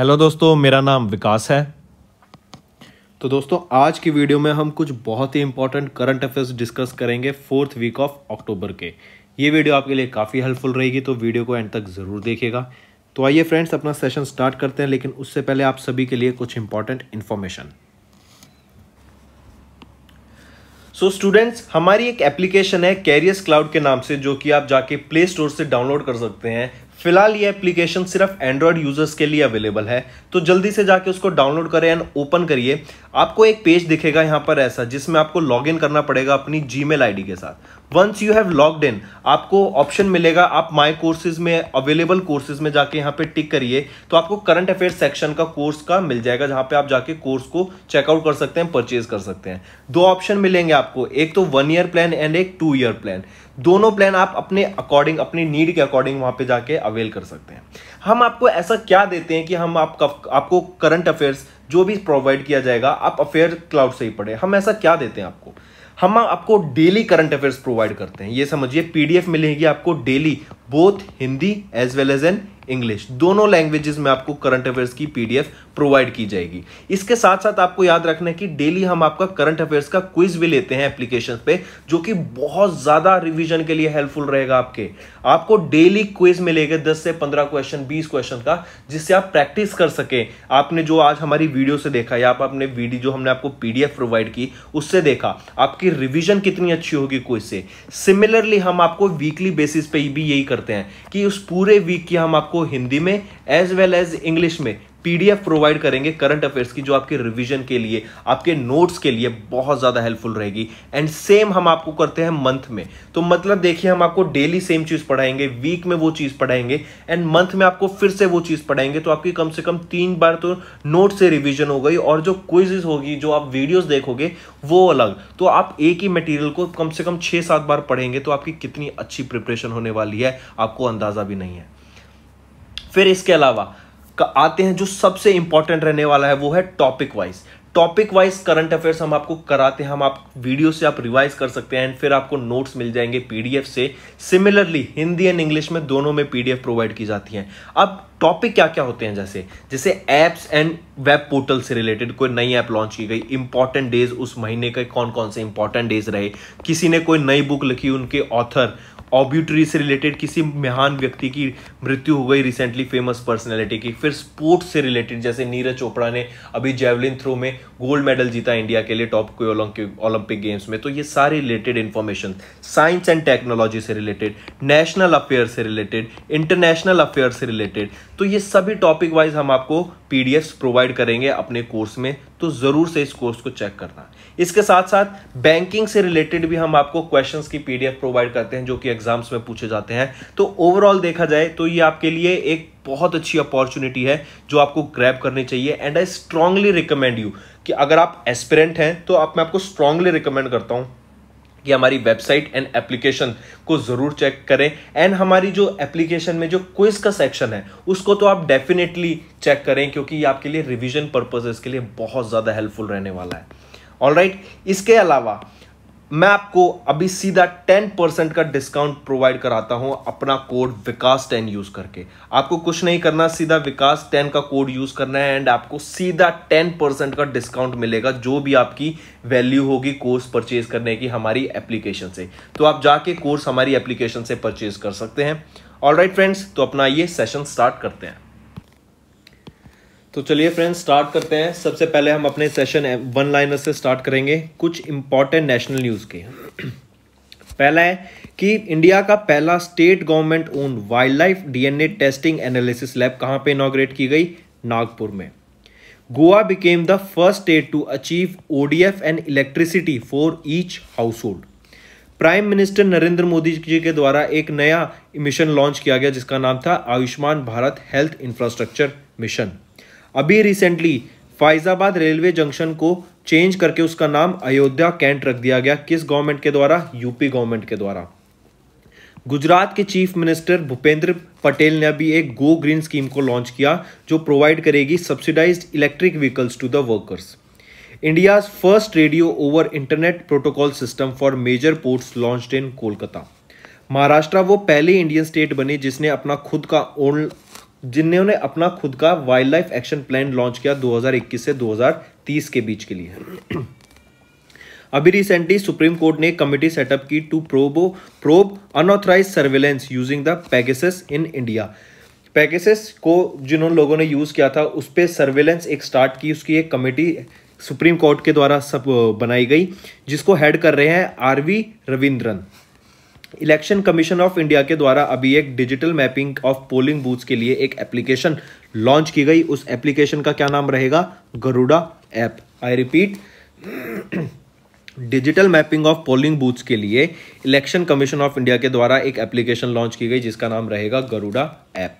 Hello दोस्तों मेरा नाम विकास है तो दोस्तों आज की वीडियो में हम कुछ बहुत ही इंपॉर्टेंट करंट अफेयर्स डिस्कस करेंगे फोर्थ वीक ऑफ अक्टूबर के ये वीडियो आपके लिए काफ़ी हेल्पफुल रहेगी तो वीडियो को एंड तक ज़रूर देखिएगा तो आइए फ्रेंड्स अपना सेशन स्टार्ट करते हैं लेकिन उससे पहले आप सभी के लिए कुछ important information so so students हमारी एक एप्लीकेशन है कैरियर्स क्लाउड के नाम से जो कि आप जाके प्ले स्टोर से डाउनलोड कर सकते हैं फिलहाल ये एप्लीकेशन सिर्फ एंड्रॉयड यूजर्स के लिए अवेलेबल है तो जल्दी से जाके उसको डाउनलोड करें एंड ओपन करिए आपको एक पेज दिखेगा यहाँ पर ऐसा जिसमें आपको लॉगिन करना पड़ेगा अपनी जी मेल के साथ once you have logged in आपको ऑप्शन मिलेगा आप माई कोर्सेज में अवेलेबल कोर्सेज में जाके यहाँ पे टिक करिए तो आपको करंट अफेयर सेक्शन का कोर्स का मिल जाएगा जहां पे आप जाके कोर्स को चेकआउट कर सकते हैं परचेज कर सकते हैं दो ऑप्शन मिलेंगे आपको एक तो वन ईयर प्लान एंड एक टू ईयर प्लान दोनों प्लान आप अपने अकॉर्डिंग अपनी नीड के अकॉर्डिंग वहां पे जाके अवेल कर सकते हैं हम आपको ऐसा क्या देते हैं कि हम आपका आपको करंट अफेयर्स जो भी प्रोवाइड किया जाएगा आप अफेयर क्लाउड से ही पढ़े हम ऐसा क्या देते हैं आपको हम आपको डेली करंट अफेयर्स प्रोवाइड करते हैं ये समझिए पीडीएफ मिलेगी आपको daily both Hindi as well as an English दोनों लैंग्वेजेस में आपको करंट अफेयर्स की पीडीएफ प्रोवाइड की जाएगी इसके साथ साथ आपको याद रखना है कि डेली हम आपका करंट अफेयर्स का क्विज भी लेते हैं एप्लीकेशन पे जो कि बहुत ज्यादा रिविजन के लिए हेल्पफुल रहेगा आपके आपको डेली क्विज मिलेगा दस से पंद्रह क्वेश्चन बीस क्वेश्चन का जिससे आप प्रैक्टिस कर सके आपने जो आज हमारी वीडियो से देखा या आप अपने वीडियो जो हमने आपको पीडीएफ प्रोवाइड की उससे देखा आपकी रिविजन कितनी अच्छी होगी क्विज से सिमिलरली हम आपको वीकली बेसिस पे भी यही करते हैं कि उस पूरे वीक की हम आपको को हिंदी में एज वेल एज इंग्लिश में पीडीएफ प्रोवाइड करेंगे करंट अफेयर्स की जो आपके रिवीजन के लिए आपके नोट्स के लिए बहुत ज़्यादा हेल्पफुल रहेगी एंड सेम हम आपको करते हैं मंथ में तो मतलब देखिए हम आपको डेली सेम चीज़ पढ़ाएंगे वीक में वो चीज़ पढ़ाएंगे एंड मंथ में आपको फिर से वो चीज़ पढ़ाएंगे तो आपकी कम से कम तीन बार तो नोट से रिविजन हो गई और जो क्विजेज होगी जो आप वीडियोज देखोगे वो अलग तो आप एक ही मटीरियल को कम से कम छह सात बार पढ़ेंगे तो आपकी कितनी अच्छी प्रिपरेशन होने वाली है आपको अंदाज़ा भी नहीं है फिर इसके अलावा आते हैं जो सबसे इंपॉर्टेंट रहने वाला है वो है topic wise topic wise current affairs हम आपको कराते हैं हम आप वीडियो से आप रिवाइज कर सकते हैं एंड फिर आपको नोट्स मिल जाएंगे पीडीएफ से सिमिलरली हिंदी एंड इंग्लिश में दोनों में पीडीएफ प्रोवाइड की जाती है अब टॉपिक क्या क्या होते हैं जैसे जैसे एप्स एंड वेब पोर्टल से रिलेटेड कोई नई ऐप लॉन्च की गई इंपॉर्टेंट डेज उस महीने के कौन कौन से इंपॉर्टेंट डेज रहे किसी ने कोई नई बुक लिखी उनके ऑथर ऑब्यूटरी से रिलेटेड किसी महान व्यक्ति की मृत्यु हो गई रिसेंटली फेमस पर्सनैलिटी की फिर स्पोर्ट्स से रिलेटेड जैसे नीरज चोपड़ा ने अभी जेवलिन थ्रो में गोल्ड मेडल जीता इंडिया के लिए टॉप के ओलंपिक गेम्स में तो ये सारे related information science and technology से रिलेटेड नेशनल अफेयर से रिलेटेड इंटरनेशनल अफेयर से रिलेटेड तो ये सभी टॉपिक वाइज हम आपको पी प्रोवाइड करेंगे अपने कोर्स में तो ज़रूर से इस कोर्स को चेक करना इसके साथ साथ बैंकिंग से रिलेटेड भी हम आपको क्वेश्चंस की पीडीएफ प्रोवाइड करते हैं जो कि एग्जाम्स में पूछे जाते हैं तो ओवरऑल देखा जाए तो ये आपके लिए एक बहुत अच्छी अपॉर्चुनिटी है जो आपको ग्रैब करनी चाहिए and I strongly recommend you कि अगर आप एस्पिरेंट हैं तो आप मैं आपको स्ट्रांगली रिकमेंड करता हूँ कि हमारी वेबसाइट एंड एप्लीकेशन को ज़रूर चेक करें एंड हमारी जो एप्लीकेशन में जो क्विज का सेक्शन है उसको तो आप डेफिनेटली चेक करें क्योंकि ये आपके लिए रिविजन पर्पसेस के लिए बहुत ज़्यादा हेल्पफुल रहने वाला है ऑल right, इसके अलावा मैं आपको अभी सीधा 10 परसेंट का डिस्काउंट प्रोवाइड कराता हूं अपना कोड विकास 10 यूज करके आपको कुछ नहीं करना सीधा विकास 10 का कोड यूज करना है एंड आपको सीधा 10 परसेंट का डिस्काउंट मिलेगा जो भी आपकी वैल्यू होगी कोर्स परचेज करने की हमारी एप्लीकेशन से तो आप जाके कोर्स हमारी एप्लीकेशन से परचेज कर सकते हैं ऑल फ्रेंड्स फ्रेंड्स तो अपना ये सेशन स्टार्ट करते हैं तो चलिए फ्रेंड्स स्टार्ट करते हैं सबसे पहले हम अपने सेशन वन लाइनर से स्टार्ट करेंगे कुछ इंपॉर्टेंट नेशनल न्यूज़ के पहला है कि इंडिया का पहला state government own wildlife DNA testing analysis lab कहाँ पे इनाग्रेट की गई नागपुर में Goa became the first state to achieve ODF and electricity for each household prime minister Narendra Modi ji के द्वारा एक नया मिशन लॉन्च किया गया जिसका नाम था Ayushman Bharat health infrastructure mission अभी रिसेंटली फैजाबाद रेलवे जंक्शन को चेंज करके उसका नाम अयोध्या कैंट रख दिया गया किस गवर्नमेंट के द्वारा यूपी गवर्नमेंट के द्वारा गुजरात के चीफ मिनिस्टर भूपेंद्र पटेल ने अभी एक गो ग्रीन स्कीम को लॉन्च किया जो प्रोवाइड करेगी subsidised electric vehicles to the workers India's first radio over internet protocol system for major ports launch in Kolkata Maharashtra वो पहले इंडियन स्टेट बने जिसने अपना खुद का जिन्होंने अपना खुद का wildlife action plan launch किया 2021 से 2030 के बीच के लिए अभी रिसेंटली सुप्रीम कोर्ट ने कमेटी सेटअप की to probe probe unauthorised surveillance using the Pegasus in India Pegasus को जिन्होंने लोगों ने यूज़ किया था उस पर सर्वेलेंस एक स्टार्ट की उसकी एक कमेटी सुप्रीम कोर्ट के द्वारा सब बनाई गई जिसको हेड कर रहे हैं V Ravindran election commission of India के द्वारा अभी एक digital mapping of polling booths के लिए एक एप्लीकेशन लॉन्च की गई उस एप्लीकेशन का क्या नाम रहेगा Garuda app I repeat digital mapping of polling booths के लिए इलेक्शन कमीशन ऑफ इंडिया के द्वारा एक एप्लीकेशन लॉन्च की गई जिसका नाम रहेगा Garuda app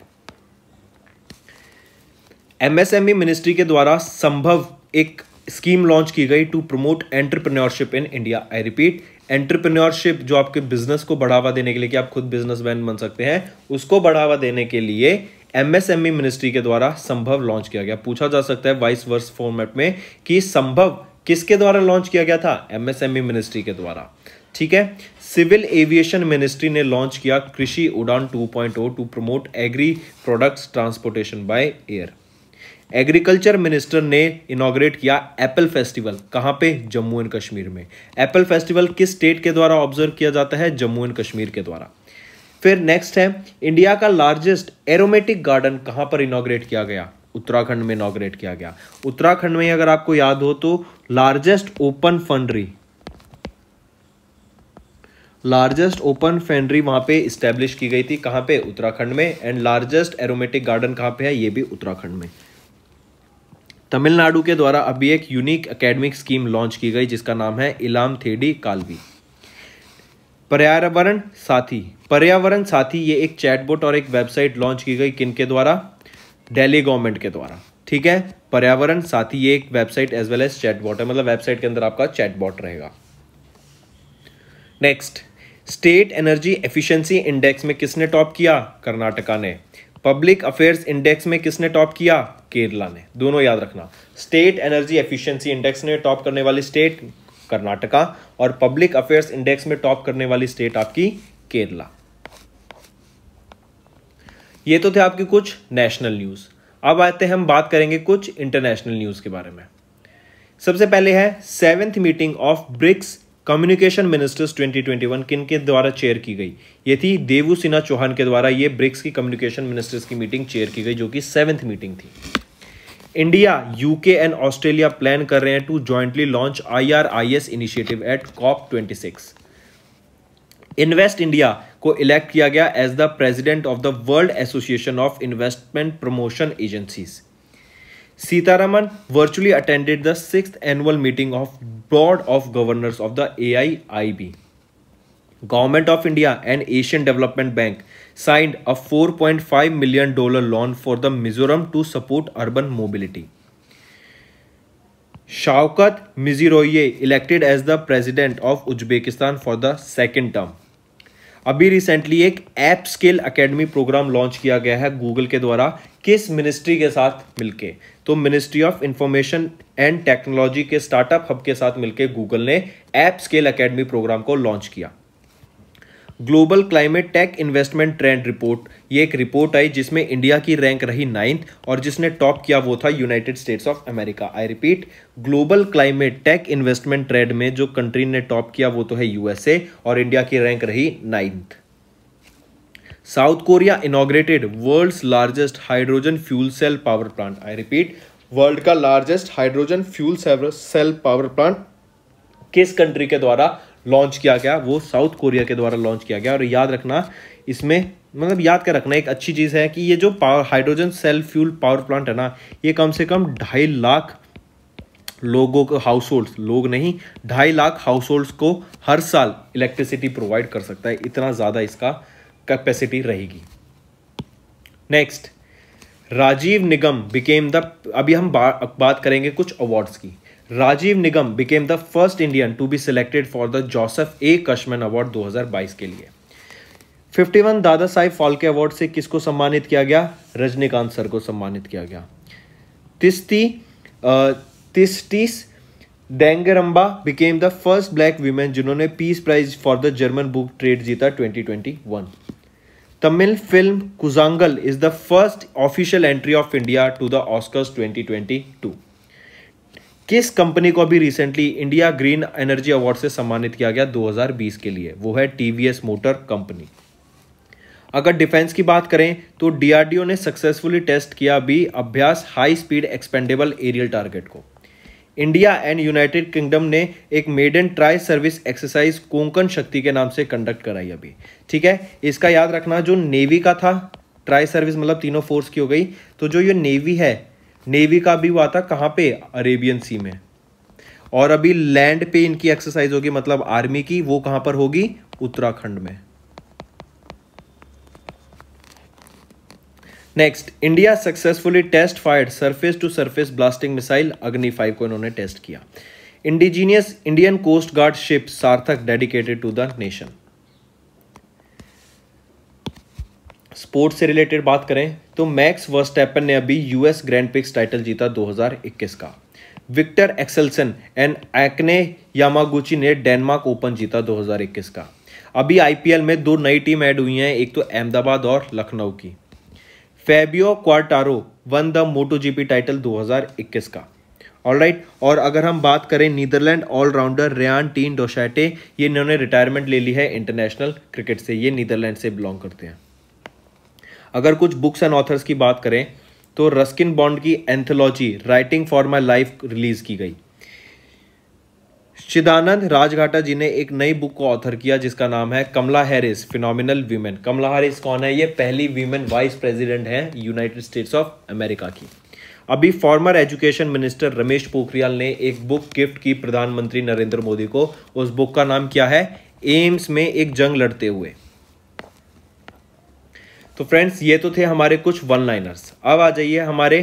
MSME e ministry के द्वारा संभव एक स्कीम लॉन्च की गई to promote entrepreneurship in India I repeat entrepreneurship जो आपके बिजनेस को बढ़ावा देने के लिए कि आप खुद बिजनेसमैन बन सकते हैं उसको बढ़ावा देने के लिए एमएसएमई मिनिस्ट्री e के द्वारा संभव लॉन्च किया गया पूछा जा सकता है वाइस वर्स फॉर्मेट में कि संभव किसके द्वारा लॉन्च किया गया था एमएसएमई मिनिस्ट्री e के द्वारा ठीक है सिविल एविएशन मिनिस्ट्री ने लॉन्च किया Krishi Udan 2.0 to promote agri products transportation by air agriculture minister ने इनाग्रेट किया एप्पल फेस्टिवल कहाँ पे जम्मू एंड कश्मीर में एप्पल फेस्टिवल किस स्टेट के द्वारा ऑब्जर्व किया जाता है जम्मू एंड कश्मीर के द्वारा फिर नेक्स्ट है इंडिया का लार्जेस्ट एरोमेटिक गार्डन कहाँ पर इनाग्रेट किया गया उत्तराखंड में इनाग्रेट किया गया उत्तराखंड में अगर आपको याद हो तो largest open foundry largest open foundry वहां पे इस्टेब्लिश की गई थी कहां पे उत्तराखंड में एंड लार्जेस्ट एरोमेटिक गार्डन कहां पे है ये भी उत्तराखंड में तमिलनाडु के द्वारा अभी एक यूनिक एकेडमिक स्कीम लॉन्च की गई जिसका नाम है इलाम थेडी कालवी पर्यावरण साथी पर्यावरण साथी ये एक चैटबोट और एक वेबसाइट लॉन्च की गई किन के द्वारा दिल्ली गवर्नमेंट के द्वारा ठीक है पर्यावरण साथी ये एक website as well as chatbot है मतलब वेबसाइट के अंदर आपका चैटबोट रहेगा next state energy efficiency index में किसने टॉप किया कर्नाटका ने पब्लिक अफेयर्स इंडेक्स में किसने टॉप किया केरला ने दोनों याद रखना स्टेट एनर्जी एफिशिएंसी इंडेक्स ने टॉप करने वाली स्टेट कर्नाटका और पब्लिक अफेयर्स इंडेक्स में टॉप करने वाली स्टेट आपकी केरला ये तो थे आपकी कुछ नेशनल न्यूज अब आते हैं हम बात करेंगे कुछ इंटरनेशनल न्यूज के बारे में सबसे पहले है seventh meeting of BRICS communication ministers 2021 किन के द्वारा चेयर की गई ये थी देवू सिन्हा चौहान के द्वारा ये ब्रिक्स की कम्युनिकेशन मिनिस्टर्स की मीटिंग चेयर की गई जो कि सेवेंथ मीटिंग थी India UK and Australia plan कर रहे हैं to jointly launch IRIS initiative at COP 26 invest India को इलेक्ट किया गया as the president of the world association of investment promotion agencies Sitaraman virtually attended the sixth annual meeting of Board of Governors of the AIIB. Government of India and Asian Development Bank signed a $4.5 million loan for the Mizoram to support urban mobility. Shaukat Miziroye elected as the president of Uzbekistan for the second term. अभी recently एक app skill academy programme launch किया गया है Google के द्वारा किस ministry के साथ मिलके तो ministry of information and technology के स्टार्टअप हब के साथ मिलके गूगल ने ऐप स्किल अकेडमी प्रोग्राम को लॉन्च किया global climate tech investment trend report ये एक रिपोर्ट आई जिसमें इंडिया की रैंक रही नाइन्थ और जिसने टॉप किया वो था United States of America I repeat global climate tech investment trend में जो कंट्री ने टॉप किया वो तो है यूएसए और इंडिया की रैंक रही ninth South Korea inaugurated world largest hydrogen fuel cell power plant I repeat world का largest hydrogen fuel cell power plant किस कंट्री के द्वारा लॉन्च किया गया वो साउथ कोरिया के द्वारा लॉन्च किया गया और याद रखना इसमें मतलब याद कर रखना एक अच्छी चीज़ है कि ये जो power hydrogen cell fuel power plant है ना ये कम से कम ढाई लाख लोगों को हाउस होल्ड्स लोग नहीं ढाई लाख हाउस होल्ड्स को हर साल इलेक्ट्रिसिटी प्रोवाइड कर सकता है इतना ज़्यादा इसका कैपेसिटी रहेगी next Rajiv Nigam became the अभी हम बा, बात करेंगे कुछ अवार्ड्स की Rajiv Nigam became the first Indian to be selected for the Joseph A Cushman award 2022 के लिए 51 दादा साहिब फाल्के अवार्ड से किसको सम्मानित किया गया रजनीकांत सर को सम्मानित किया गया Tsitsi Tsitsi Dangarembga became the first black women जिन्होंने peace prize for the German book trade जीता 2021 Tamil film Koozhangal is the first official entry of India to the Oscars 2022 किस कंपनी को अभी recently India green energy award से सम्मानित किया गया 2020 के लिए वो है टीवीएस मोटर कंपनी अगर डिफेंस की बात करें तो डीआरडीओ ने सक्सेसफुली टेस्ट किया भी Abhyas high speed expendable aerial target को इंडिया एंड यूनाइटेड किंगडम ने एक maiden tri service exercise Konkan Shakti के नाम से कंडक्ट कराई अभी ठीक है इसका याद रखना जो नेवी का था ट्राई सर्विस मतलब तीनों फोर्स की हो गई तो जो ये नेवी है नेवी का भी हुआ था कहाँ पे अरेबियन सी में और अभी लैंड पे इनकी एक्सरसाइज होगी मतलब आर्मी की वो कहां पर होगी उत्तराखंड में next India successfully test fired surface to surface blasting missile Agni five को इन्होंने टेस्ट किया indigenous Indian coast guard ship Sarthak dedicated to the nation sports से रिलेटेड बात करें तो मैक्स वर्स्टैपन ने अभी यूएस ग्रैंड पिक्स टाइटल जीता 2021 का Viktor Axelsen and Akane Yamaguchi ने डेनमार्क ओपन जीता 2021 का अभी आईपीएल में दो नई टीम ऐड हुई हैं एक तो अहमदाबाद और लखनऊ की Fabio Quartararo won the Moto GP title 2021 का राइट right. और अगर हम बात करें Netherland allrounder Ryan ten Doeschate ये इन्होंने रिटायरमेंट ले ली है इंटरनेशनल क्रिकेट से ये नीदरलैंड से बिलोंग करते हैं अगर कुछ बुक्स एंड ऑथर्स की बात करें तो रस्किन बॉन्ड की anthology writing for my life release की गई चिदानंद राजघाटा जी ने एक नई बुक को ऑथर किया जिसका नाम है Kamala Harris phenomenal women Kamala Harris कौन है ये पहली वीमेन वाइस प्रेसिडेंट हैं यूनाइटेड स्टेट्स ऑफ अमेरिका की अभी former education minister Ramesh Pokhriyal ने एक बुक गिफ्ट की प्रधानमंत्री नरेंद्र मोदी को उस बुक का नाम क्या है एम्स में एक जंग लड़ते हुए तो फ्रेंड्स ये तो थे हमारे कुछ वन लाइनर्स अब आ जाइए हमारे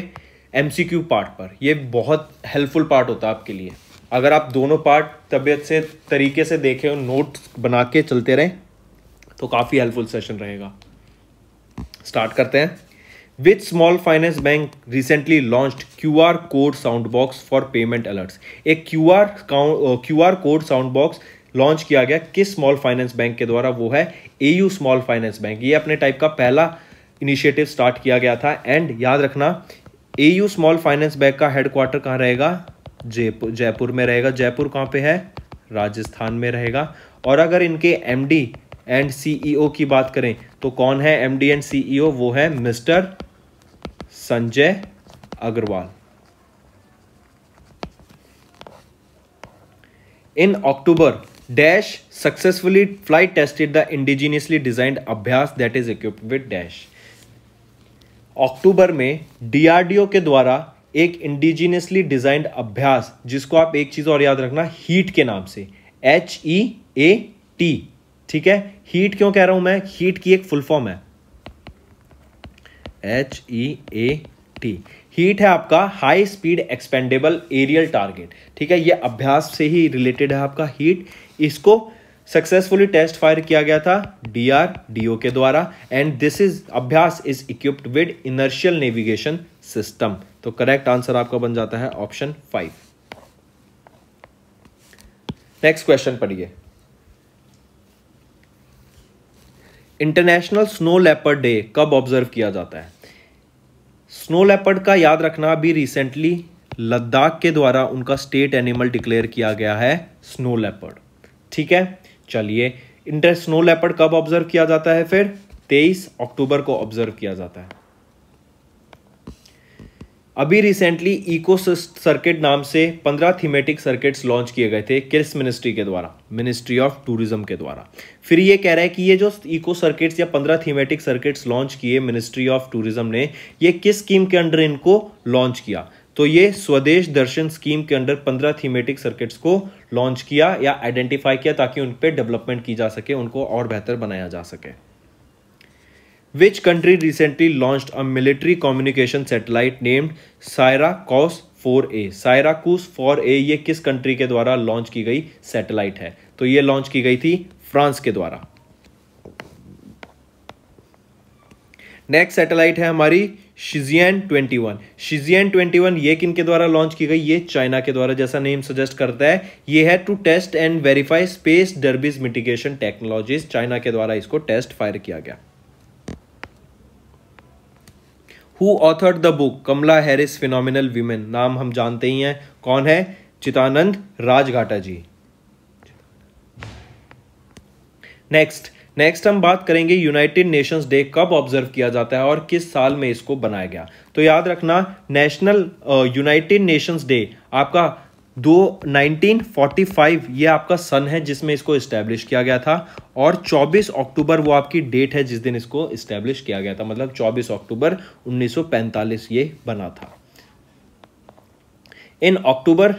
एम पार्ट पर ये बहुत हेल्पफुल पार्ट होता है आपके लिए अगर आप दोनों पार्ट तबीयत से तरीके से देखें और नोट्स बना के चलते रहें तो काफ़ी हेल्पफुल सेशन रहेगा स्टार्ट करते हैं with small finance bank recently launch Q R code sound box for payment alerts एक Q R Q R code sound box launch किया गया किस स्मॉल फाइनेंस बैंक के द्वारा वो है ए स्मॉल फाइनेंस बैंक ये अपने टाइप का पहला इनिशिएटिव स्टार्ट किया गया था एंड याद रखना ए स्मॉल फाइनेंस बैंक का हेडक्वार्टर कहाँ रहेगा जयपुर जयपुर में रहेगा जयपुर कहाँ पे है राजस्थान में रहेगा और अगर इनके एमडी एंड सीईओ की बात करें तो कौन है एमडी एंड सीईओ वो है mister Sanjay Agarwal in October dash successfully flight tested the indigenously designed Abhyas that is equipped with dash October में डीआरडीओ के द्वारा एक इंडिजीनियसली डिजाइंड अभ्यास जिसको आप एक चीज और याद रखना हीट के नाम से एच ई ए टी ठीक है हीट क्यों कह रहा हूं मैं हीट की एक फुल फॉर्म है H E A T heat है आपका high speed expendable aerial target ठीक है ये अभ्यास से ही रिलेटेड है आपका हीट इसको सक्सेसफुली टेस्ट फायर किया गया था डी आर ओ के द्वारा and this is Abhyas is equipped with inertial navigation system तो करेक्ट आंसर आपका बन जाता है ऑप्शन फाइव नेक्स्ट क्वेश्चन पढ़िए इंटरनेशनल स्नो लेपर डे कब ऑब्जर्व किया जाता है स्नो लेपर्ड का याद रखना अभी रिसेंटली लद्दाख के द्वारा उनका स्टेट एनिमल डिक्लेयर किया गया है स्नो लेपर्ड ठीक है चलिए इंटर स्नो लेपर्ड कब ऑब्जर्व किया जाता है फिर तेईस अक्टूबर को ऑब्जर्व किया जाता है अभी रिसेंटली इको सर्किट नाम से पंद्रह थीमेटिक सर्किट्स लॉन्च किए गए थे किस मिनिस्ट्री के द्वारा मिनिस्ट्री ऑफ टूरिज्म के द्वारा फिर ये कह रहा है कि ये जो इको सर्किट्स या पंद्रह थीमेटिक सर्किट्स लॉन्च किए मिनिस्ट्री ऑफ टूरिज्म ने ये किस स्कीम के अंडर इनको लॉन्च किया तो ये स्वदेश दर्शन स्कीम के अंडर पंद्रह थीमेटिक सर्किट्स को लॉन्च किया या आइडेंटिफाई किया ताकि उन पर डेवलपमेंट की जा सके उनको और बेहतर बनाया जा सके Which country recently launched a military communication satellite named Syracuse 4A? Syracuse 4A ये किस कंट्री के द्वारा लॉन्च की गई सैटेलाइट है तो ये लॉन्च की गई थी फ्रांस के द्वारा नेक्स्ट सैटेलाइट है हमारी शिजियन 21 शिजियन 21 ये किन के द्वारा लॉन्च की गई ये चाइना के द्वारा जैसा नेम सजेस्ट करता है ये है to test and verify space debris mitigation technologies China के द्वारा इसको टेस्ट फायर किया गया who authored the book Kamala Harris phenomenal women नाम हम जानते ही हैं कौन है चितानंद राजघाटा जी नेक्स्ट नेक्स्ट हम बात करेंगे यूनाइटेड नेशंस डे कब ऑब्जर्व किया जाता है और किस साल में इसको बनाया गया तो याद रखना नेशनल यूनाइटेड नेशंस डे आपका दो 1945 ये आपका सन है जिसमें इसको इस्टेब्लिश किया गया था और 24 अक्टूबर वो आपकी डेट है जिस दिन इसको इस्टेब्लिश किया गया था मतलब 24 अक्टूबर 1945 ये बना था in October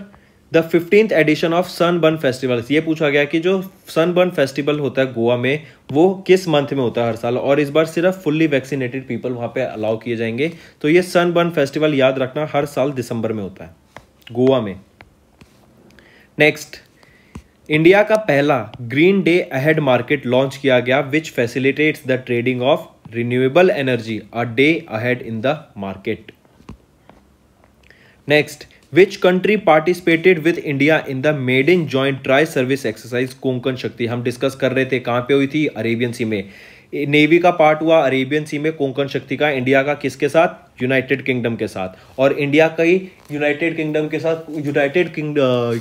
the fifteenth edition of Sunburn festival ये पूछा गया कि जो सनबर्न फेस्टिवल होता है गोवा में वो किस मंथ में होता है हर साल और इस बार सिर्फ फुल्ली वैक्सीनेटेड पीपल वहां पे अलाउ किए जाएंगे तो ये सनबर्न फेस्टिवल याद रखना हर साल दिसंबर में होता है गोवा में नेक्स्ट इंडिया का पहला green day ahead market launch किया गया which facilitates the trading of renewable energy a day ahead in the market next which country participated with India in the maiden joint tri service exercise Konkan Shakti हम discuss कर रहे थे कहां पे हुई थी अरेबियन सी में नेवी का पार्ट हुआ अरेबियन सी में कोंकण शक्ति का इंडिया का किसके साथ यूनाइटेड किंगडम के साथ और इंडिया का ही यूनाइटेड किंगडम के साथ यूनाइटेड किंग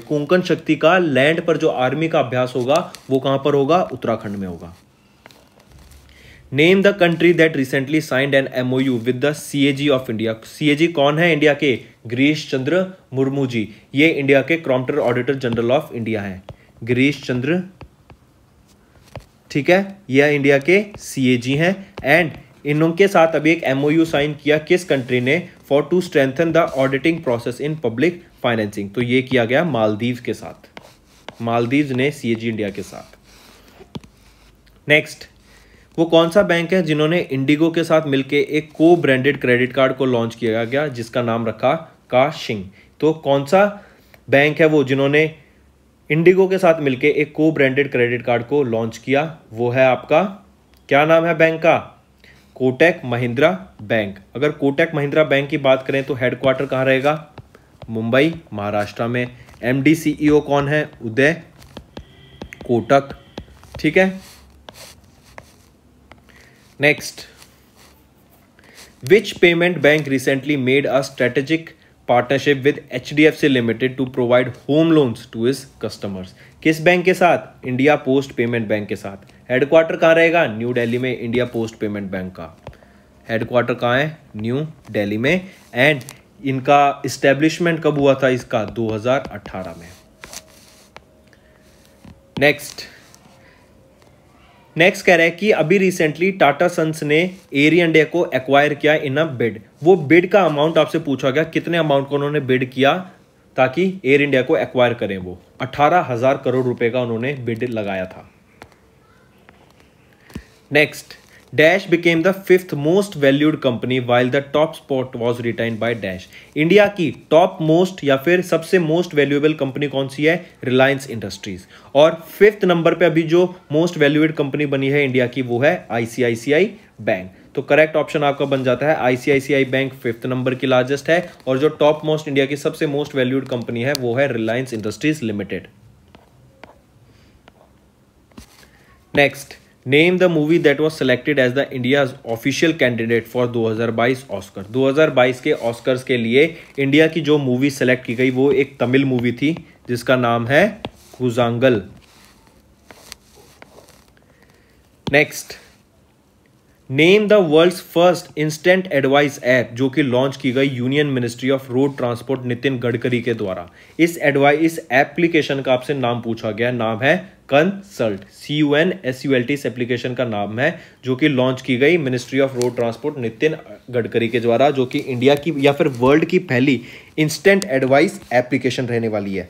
कोंकण शक्ति का लैंड पर जो आर्मी का अभ्यास होगा वो कहां पर होगा उत्तराखंड में होगा name the country that recently signed an MOU with the C A G of India C A G कौन है इंडिया के गिरीश चंद्र मुर्मू जी ये इंडिया के comptroller auditor general of India है गिरीश चंद्र ठीक है यह इंडिया के सी हैं एंड इनके साथ अभी एक एमओयू साइन किया किस कंट्री ने for to strengthen the auditing process in public financing तो ये किया गया मालदीव के साथ मालदीव ने सी इंडिया के साथ नेक्स्ट वो कौन सा बैंक है जिन्होंने इंडिगो के साथ मिलकर एक को ब्रांडेड क्रेडिट कार्ड को लॉन्च किया गया जिसका नाम रखा काशिंग तो कौन सा बैंक है वो जिन्होंने इंडिगो के साथ मिलके एक को ब्रांडेड क्रेडिट कार्ड को लॉन्च किया वो है आपका क्या नाम है बैंक का कोटेक महिंद्रा बैंक अगर कोटेक महिंद्रा बैंक की बात करें तो हेडक्वार्टर कहाँ रहेगा मुंबई महाराष्ट्र में एम डी e कौन है उदय कोटक ठीक है next which payment bank recently made a strategic partnership with H D F C limited to provide home loans to its customers किस बैंक के साथ इंडिया पोस्ट पेमेंट बैंक के साथ हेडक्वार्टर कहाँ रहेगा न्यू डेली में इंडिया पोस्ट पेमेंट बैंक का headquarter कहाँ है न्यू डेली में एंड इनका इस्टेब्लिशमेंट कब हुआ था इसका 2018 में नेक्स्ट नेक्स्ट कह रहा है कि अभी रिसेंटली टाटा सन्स ने एयर इंडिया को एक्वायर किया इन अ बिड वो बिड का अमाउंट आपसे पूछा गया कितने अमाउंट को उन्होंने बिड किया ताकि एयर इंडिया को एक्वायर करें वो अठारह हजार करोड़ रुपए का उन्होंने बिड लगाया था next Dash became the fifth most valued company while the top spot was retained by Dash. India की टॉप मोस्ट या फिर सबसे मोस्ट वैल्यूएबल कंपनी कौन सी है रिलायंस इंडस्ट्रीज और फिफ्थ नंबर पे अभी जो मोस्ट वैल्यूएड कंपनी बनी है इंडिया की वो है आईसीआईसीआई बैंक तो करेक्ट ऑप्शन आपका बन जाता है आईसीआईसीआई बैंक फिफ्थ नंबर की लार्जेस्ट है और जो टॉप मोस्ट इंडिया की सबसे मोस्ट वैल्यूड कंपनी है वो है Reliance Industries limited next name the movie that was selected as the India's official candidate for 2022 Oscar 2022 के ऑस्कर्स के लिए इंडिया की जो मूवी सेलेक्ट की गई वो एक तमिल मूवी थी जिसका नाम है Koozhangal next name the world first instant advice app जो कि लॉन्च की गई union ministry of road transport Nitin Gadkari के द्वारा इस एडवाइस इस एप्लीकेशन का आपसे नाम पूछा गया नाम है consult C U N S U L T इस एप्लीकेशन का नाम है जो कि लॉन्च की गई ministry of road transport Nitin Gadkari के द्वारा जो कि इंडिया की या फिर वर्ल्ड की पहली इंस्टेंट एडवाइस एप्लीकेशन रहने वाली है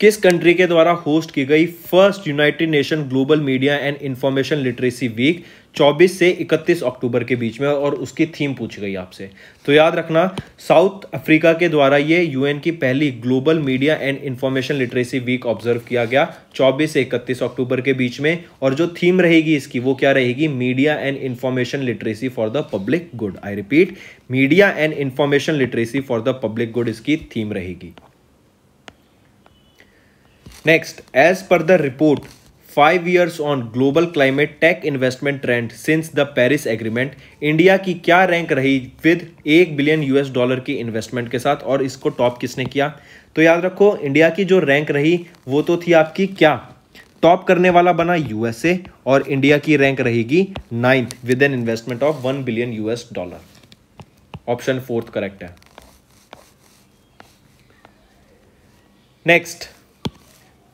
किस कंट्री के द्वारा होस्ट की गई first United Nation global media and information literacy week 24 से 31 अक्टूबर के बीच में और उसकी थीम पूछी गई आपसे तो याद रखना साउथ अफ्रीका के द्वारा ये यूएन की पहली global media and information literacy week observe किया गया 24 से 31 अक्टूबर के बीच में और जो थीम रहेगी इसकी वो क्या रहेगी media and information literacy for the public good I repeat media and information literacy for the public good इसकी थीम रहेगी next as per the report five years on global climate tech investment trend since the Paris agreement India की क्या rank रही with एक billion US dollar की investment के साथ और इसको टॉप किसने किया तो याद रखो इंडिया की जो रैंक रही वो तो थी आपकी क्या टॉप करने वाला बना यूएसए और इंडिया की रैंक रहेगी ninth with an investment of one billion US dollar option fourth correct है नेक्स्ट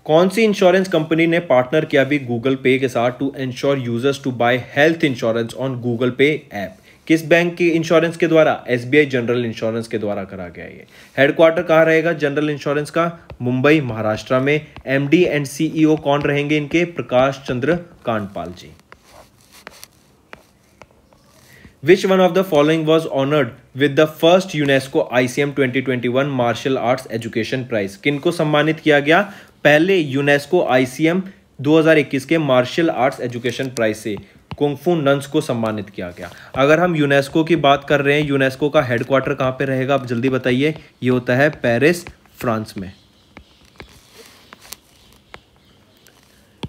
कौन सी इंश्योरेंस कंपनी ने पार्टनर किया भी गूगल पे के साथ to insure users to buy health insurance on Google Pay app किस बैंक के इंश्योरेंस के द्वारा एस जनरल इंश्योरेंस के द्वारा करा गया ये हेडक्वार्टर कहाँ रहेगा जनरल इंश्योरेंस का मुंबई महाराष्ट्र में एम एंड सीईओ कौन रहेंगे इनके प्रकाश चंद्र कांडपाल जी Which one of the following was honored with the first UNESCO ICM 2021 Martial Arts Education Prize? किनको सम्मानित किया गया पहले यूनेस्को आईसीएम 2021 के मार्शल आर्ट्स एजुकेशन प्राइज से कुंगफू नंस को सम्मानित किया गया अगर हम यूनेस्को की बात कर रहे हैं यूनेस्को का हेडक्वार्टर कहाँ पे रहेगा आप जल्दी बताइए ये होता है पेरिस फ्रांस में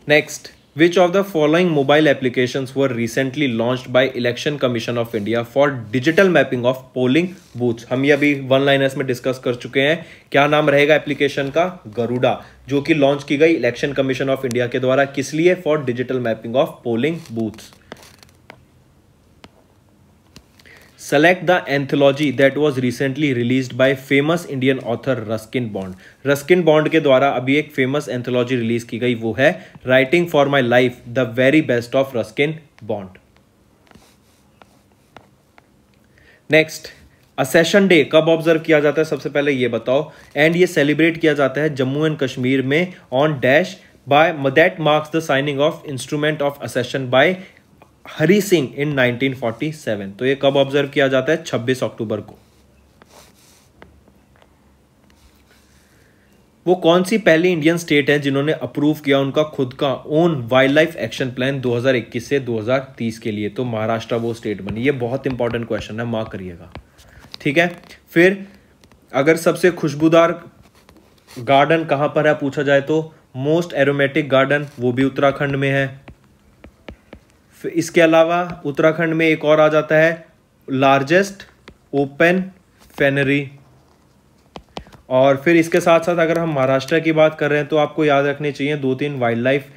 next Which of the following mobile applications were recently launched by Election Commission of India for digital mapping of polling booths? हम ये अभी वन लाइनर्स में डिस्कस कर चुके हैं क्या नाम रहेगा एप्लीकेशन का गरुडा जो कि लॉन्च की गई इलेक्शन कमीशन ऑफ इंडिया के द्वारा किस लिए for digital mapping of polling booths Select the anthology that was recently released by famous Indian author Ruskin Bond. Ruskin Bond के द्वारा अभी एक famous anthology release की गई वो है Writing for My Life, The Very Best of Ruskin Bond. Next, accession day कब observe किया जाता है सबसे पहले ये बताओ एंड ये सेलिब्रेट किया जाता है जम्मू एंड कश्मीर में on dash by that marks the signing of instrument of accession by Hari Singh in 1947 तो ये कब ऑब्जर्व किया जाता है 26 अक्टूबर को वो कौन सी पहली इंडियन स्टेट है जिन्होंने अप्रूव किया उनका खुद का own wildlife action plan 2021 से 2030 के लिए तो महाराष्ट्र वो स्टेट बनी ये बहुत इंपॉर्टेंट क्वेश्चन है मार्क करिएगा ठीक है फिर अगर सबसे खुशबूदार गार्डन कहां पर है पूछा जाए तो मोस्ट एरोमेटिक गार्डन वो भी उत्तराखंड में है फिर इसके अलावा उत्तराखंड में एक और आ जाता है लार्जेस्ट ओपन फेनरी और फिर इसके साथ साथ अगर हम महाराष्ट्र की बात कर रहे हैं तो आपको याद रखने चाहिए दो तीन wildlife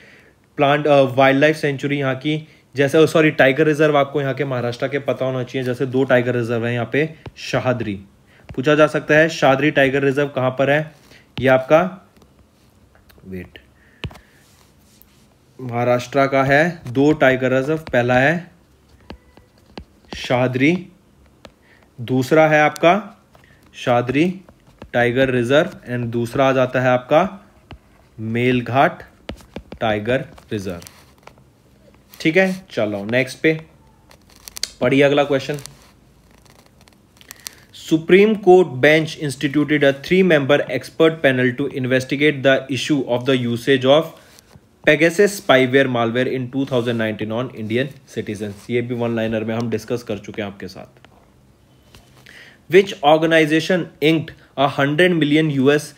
plant wildlife sanctuary यहाँ की जैसे सॉरी टाइगर रिजर्व आपको यहाँ के महाराष्ट्र के पता होना चाहिए जैसे दो टाइगर रिजर्व हैं यहाँ पे शहादरी पूछा जा सकता है शाहदरी टाइगर रिजर्व कहाँ पर है ये आपका वेट महाराष्ट्र का है दो टाइगर रिजर्व पहला है शादरी दूसरा है आपका शादरी टाइगर रिजर्व एंड दूसरा आ जाता है आपका मेलघाट टाइगर रिजर्व ठीक है चलो नेक्स्ट पे पढ़िए अगला question supreme court bench instituted a three member expert panel to investigate the issue of the usage of Pegasus spyware malware in 2019 on Indian citizen ये भी वन लाइनर में हम डिस्कस कर चुके हैं आपके साथ which organisation inked a hundred million US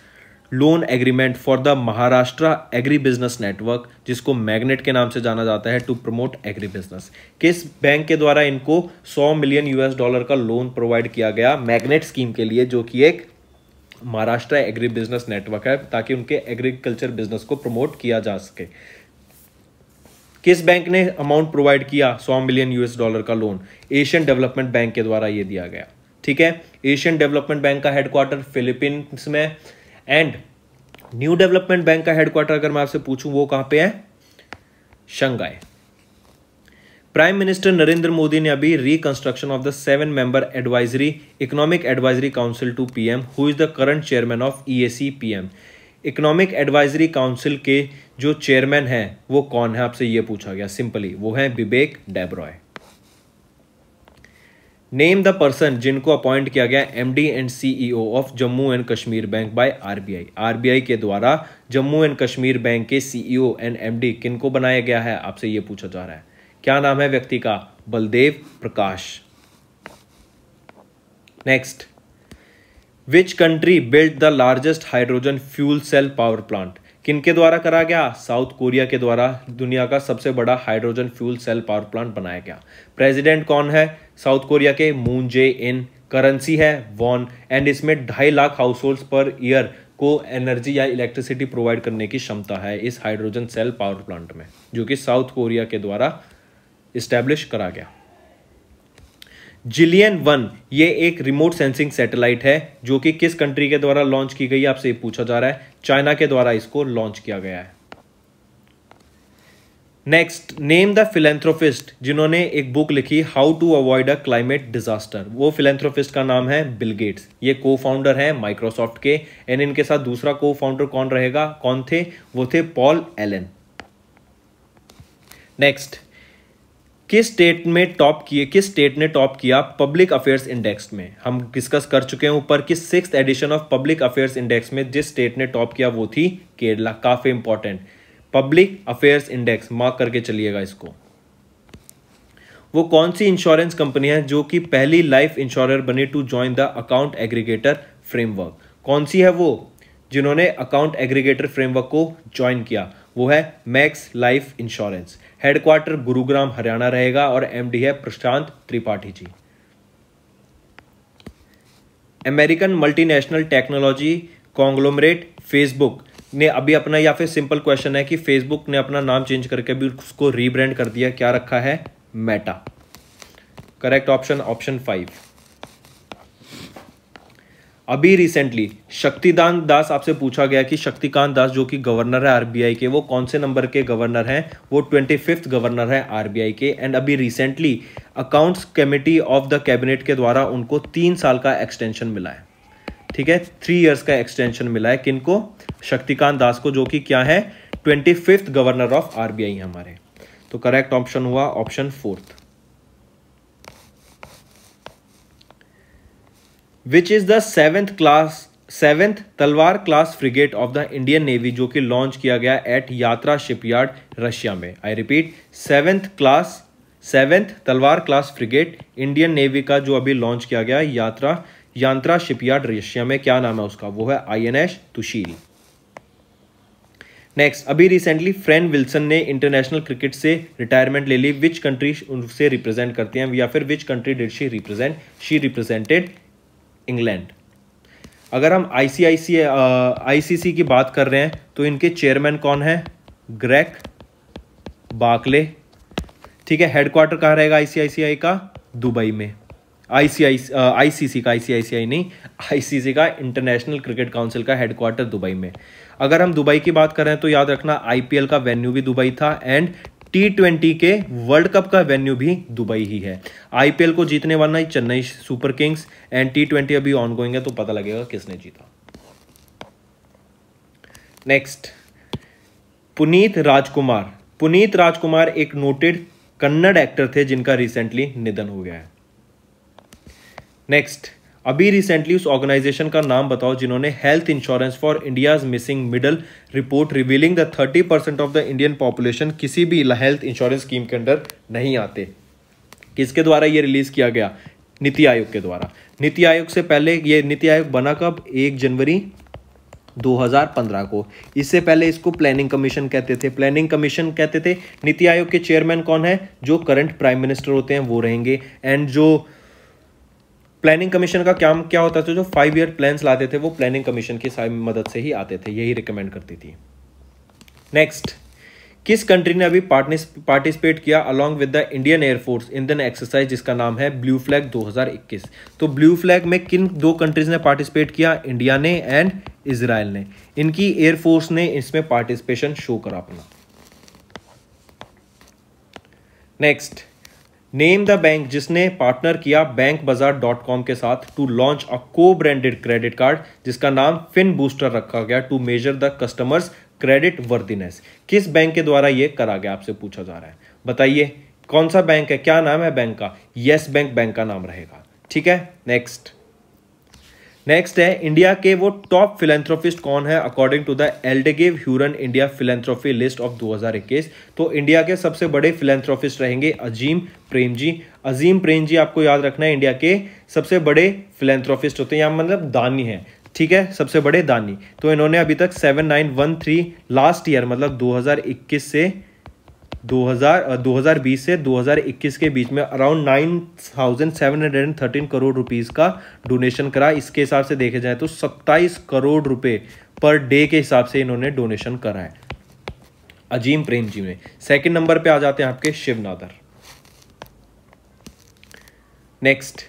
loan agreement for the Maharashtra agribusiness network जिसको मैग्नेट के नाम से जाना जाता है टू प्रमोट एग्री बिजनेस किस बैंक के द्वारा इनको 100 मिलियन यूएस डॉलर का लोन प्रोवाइड किया गया मैग्नेट स्कीम के लिए जो कि एक महाराष्ट्र एग्री बिजनेस नेटवर्क है ताकि उनके एग्रीकल्चर बिजनेस को प्रमोट किया जा सके किस बैंक ने अमाउंट प्रोवाइड किया सौ मिलियन यूएस डॉलर का लोन एशियन डेवलपमेंट बैंक के द्वारा यह दिया गया ठीक है एशियन डेवलपमेंट बैंक का हेडक्वार्टर फिलीपींस में एंड न्यू डेवलपमेंट बैंक का हेडक्वार्टर अगर मैं आपसे पूछूं वो कहां पे है Shanghai prime minister Narendra Modi ने अभी reconstruction of the seven member advisory economic advisory council to PM who is the current chairman of EAC PM economic advisory council के जो चेयरमैन हैं वो कौन है आपसे ये पूछा गया सिंपली वो है Vivek Debroy name the person जिनको अपॉइंट किया गया MD and CEO of Jammu and Kashmir bank by RBI RBI के द्वारा जम्मू एंड कश्मीर बैंक के सीईओ एंड एमडी को बनाया गया है आपसे ये पूछा जा रहा है क्या नाम है व्यक्ति का Baldev Prakash next which country build the largest hydrogen fuel cell power plant किनके द्वारा करा गया साउथ कोरिया के द्वारा दुनिया का सबसे बड़ा hydrogen fuel cell power plant बनाया गया प्रेसिडेंट कौन है साउथ कोरिया के मून जे इन करेंसी है वॉन एंड इसमें ढाई lakh household per year को एनर्जी या इलेक्ट्रिसिटी प्रोवाइड करने की क्षमता है इस हाइड्रोजन सेल पावर प्लांट में जो कि साउथ कोरिया के द्वारा इस्टेब्लिश करा गया जिलियन वन ये एक रिमोट सेंसिंग सैटेलाइट है जो कि किस कंट्री के द्वारा लॉन्च की गई आपसे पूछा जा रहा है चाइना के द्वारा इसको लॉन्च किया गया है नेक्स्ट नेम द फिलेंथ्रोफिस्ट जिन्होंने एक बुक लिखी how to avoid a climate disaster वो फिलेंथ्रोफिस्ट का नाम है बिल गेट्स ये को फाउंडर है माइक्रोसॉफ्ट के एंड इनके साथ दूसरा को फाउंडर कौन रहेगा कौन थे वो थे पॉल एलन नेक्स्ट किस स्टेट में टॉप किए किस स्टेट ने टॉप किया पब्लिक अफेयर्स इंडेक्स में हम डिस्कस कर चुके हैं ऊपर कि six edition of public affairs index में जिस स्टेट ने टॉप किया वो थी केरला काफ़ी important public affairs index mark करके चलिएगा इसको वो कौन सी इंश्योरेंस कंपनी है जो कि पहली लाइफ इंश्योरर बनी to join the account aggregator framework कौन सी है वो जिन्होंने अकाउंट एग्रीगेटर फ्रेमवर्क को ज्वाइन किया वो है Max Life Insurance headquarter Gurugram Haryana रहेगा और एमडी है Prashant Tripathi ji American multinational technology conglomerate Facebook ने अभी अपना या फिर सिंपल क्वेश्चन है कि फेसबुक ने अपना नाम चेंज करके अभी उसको रीब्रांड कर दिया क्या रखा है Meta correct option option five अभी रिसेंटली शक्तिकांत दास आपसे पूछा गया कि शक्तिकांत दास जो कि गवर्नर है आरबीआई के वो कौन से नंबर के गवर्नर हैं वो ट्वेंटी फिफ्थ गवर्नर है आरबीआई के एंड अभी recently accounts committee of the cabinet के द्वारा उनको तीन साल का एक्सटेंशन मिला है ठीक है थ्री इयर्स का एक्सटेंशन मिला है किनको शक्तिकांत दास को जो कि क्या है twenty fifth governor of our हमारे तो करेक्ट ऑप्शन हुआ option fourth which is the seventh class seventh Talwar class frigate of the Indian Navy जो कि लॉन्च किया गया एट यात्रा शिपयार्ड रशिया में I repeat seventh class seventh Talwar class frigate Indian Navy का जो अभी लॉन्च किया गया यात्रा शिप शिपयार्ड रशिया में क्या नाम है उसका वो है I N S Tushil next अभी रिसेंटली फ्रेन विल्सन ने इंटरनेशनल क्रिकेट से रिटायरमेंट ले ली विच कंट्री उनसे रिप्रेजेंट करती हैं या फिर which country did she represent she represented England अगर हम आई सी आई आईसीसी की बात कर रहे हैं तो इनके चेयरमैन कौन है ग्रैक बाकले ठीक है हेडक्वार्टर कहाँ रहेगा आईसीआईसीआई का दुबई में आईसीआई आईसीसी का आईसीआईसीआई नहीं आईसीसी का इंटरनेशनल क्रिकेट काउंसिल का हेडक्वार्टर दुबई में अगर हम दुबई की बात करें तो याद रखना आईपीएल का वेन्यू भी दुबई था एंड टी ट्वेंटी के वर्ल्ड कप का वेन्यू भी दुबई ही है आईपीएल को जीतने वाला Chennai Super Kings and T twenty अभी गोइंग है तो पता लगेगा किसने जीता नेक्स्ट पुनीत राजकुमार पुनीत राजकुमार एक नोटेड कन्नड़ एक्टर थे जिनका रिसेंटली निधन हो गया है नेक्स्ट अभी रिसेंटली उस ऑर्गेनाइजेशन का नाम बताओ जिन्होंने health insurance for India's missing middle report revealing the thirty percent of the Indian population किसी भी हेल्थ इंश्योरेंस स्कीम के अंदर नहीं आते किसके द्वारा ये रिलीज किया गया नीति आयोग के द्वारा नीति आयोग से पहले ये नीति आयोग बना कब एक जनवरी 2015 को इससे पहले इसको प्लानिंग कमीशन कहते थे प्लानिंग कमीशन कहते थे नीति आयोग के चेयरमैन कौन है जो करंट प्राइम मिनिस्टर होते हैं वो रहेंगे एंड जो प्लानिंग कमीशन का काम क्या होता था जो फाइव ईयर प्लान्स लाते थे वो प्लानिंग कमीशन की मदद से ही आते थे यही रिकमेंड करती थी नेक्स्ट किस कंट्री ने अभी पार्टिसिपेट किया along with the Indian air force in दिन एक्सरसाइज जिसका नाम है ब्लू फ्लैग 2021 तो ब्लू फ्लैग में किन दो कंट्रीज ने पार्टिसिपेट किया इंडिया ने एंड इसराइल ने इनकी एयरफोर्स ने इसमें पार्टिसिपेशन शो करा अपना नेक्स्ट नेम द बैंक जिसने पार्टनर किया बैंक बाजार डॉट कॉम के साथ टू लॉन्च अ को ब्रांडेड क्रेडिट कार्ड जिसका नाम फिन बूस्टर रखा गया to measure the customers creditworthiness किस बैंक के द्वारा ये करा गया आपसे पूछा जा रहा है बताइए कौन सा बैंक है क्या नाम है बैंक का यस बैंक बैंक का नाम रहेगा ठीक है नेक्स्ट नेक्स्ट है इंडिया के वो टॉप फिलेंथ्रोफिस्ट कौन है अकॉर्डिंग टू द एल्डेगिव Hurun India philanthropy list of 2021 तो इंडिया के सबसे बड़े फिलेंथ्रोफिस्ट रहेंगे अजीम प्रेम जी अजीम प्रेम जी आपको याद रखना है इंडिया के सबसे बड़े फिलेंथ्रोफिस्ट होते हैं या मतलब दानी हैं ठीक है सबसे बड़े दानी तो इन्होंने अभी तक सेवन लास्ट ईयर मतलब दो से हजार 2020 से 2021 के बीच में around nine thousand seven hundred and thirteen crore rupees का डोनेशन करा इसके हिसाब से देखे जाए तो 27 करोड़ रुपए पर डे के हिसाब से इन्होंने डोनेशन करा है अजीम प्रेम जी में सेकेंड नंबर पे आ जाते हैं आपके शिवनादर नेक्स्ट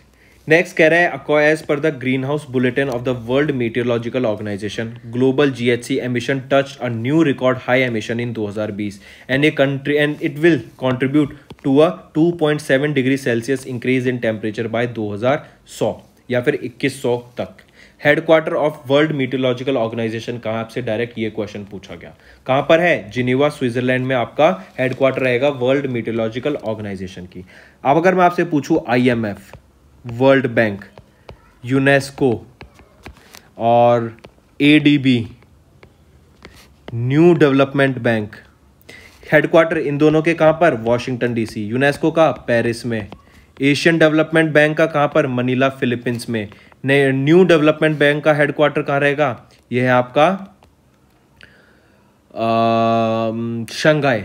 नेक्स्ट कह रहा है as per the greenhouse bulletin of the world meteorological organisation global GHC emission touch a new record high emission in 2020 and a country and it will contribute to a 2.7 degree Celsius increase in temperature by 2100 या फिर 2100 तक headquarter of world meteorological organisation कहाँ आपसे direct ये question पूछा गया कहाँ पर है जिनेवा स्विट्जरलैंड में आपका हेडक्वार्टर रहेगा वर्ल्ड मीटियोलॉजिकल ऑर्गेनाइजेशन की अब अगर मैं आपसे पूछूँ एफ वर्ल्ड बैंक यूनेस्को और ADB New Development Bank headquarter इन दोनों के कहाँ पर वॉशिंगटन डीसी यूनेस्को का पेरिस में एशियन डेवलपमेंट बैंक का कहाँ पर मनीला फिलीपींस में न्यू डेवलपमेंट बैंक का हेडक्वार्टर कहाँ रहेगा यह है आपका Shanghai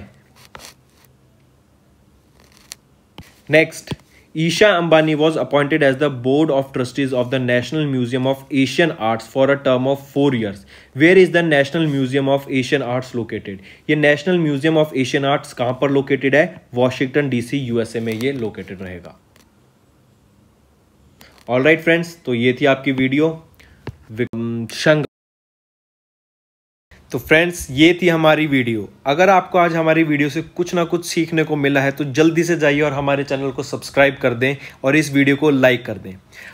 next Isha Ambani was appointed as the Board of Trustees of the National Museum of Asian Arts for a term of four years. Where is the National Museum of Asian Arts located? ये National Museum of Asian Arts कहाँ पर located है Washington DC, USA में ये located रहेगा all right friends तो ये थी आपकी वीडियो शंग तो फ्रेंड्स ये थी हमारी वीडियो अगर आपको आज हमारी वीडियो से कुछ ना कुछ सीखने को मिला है तो जल्दी से जाइए और हमारे चैनल को सब्सक्राइब कर दें और इस वीडियो को लाइक कर दें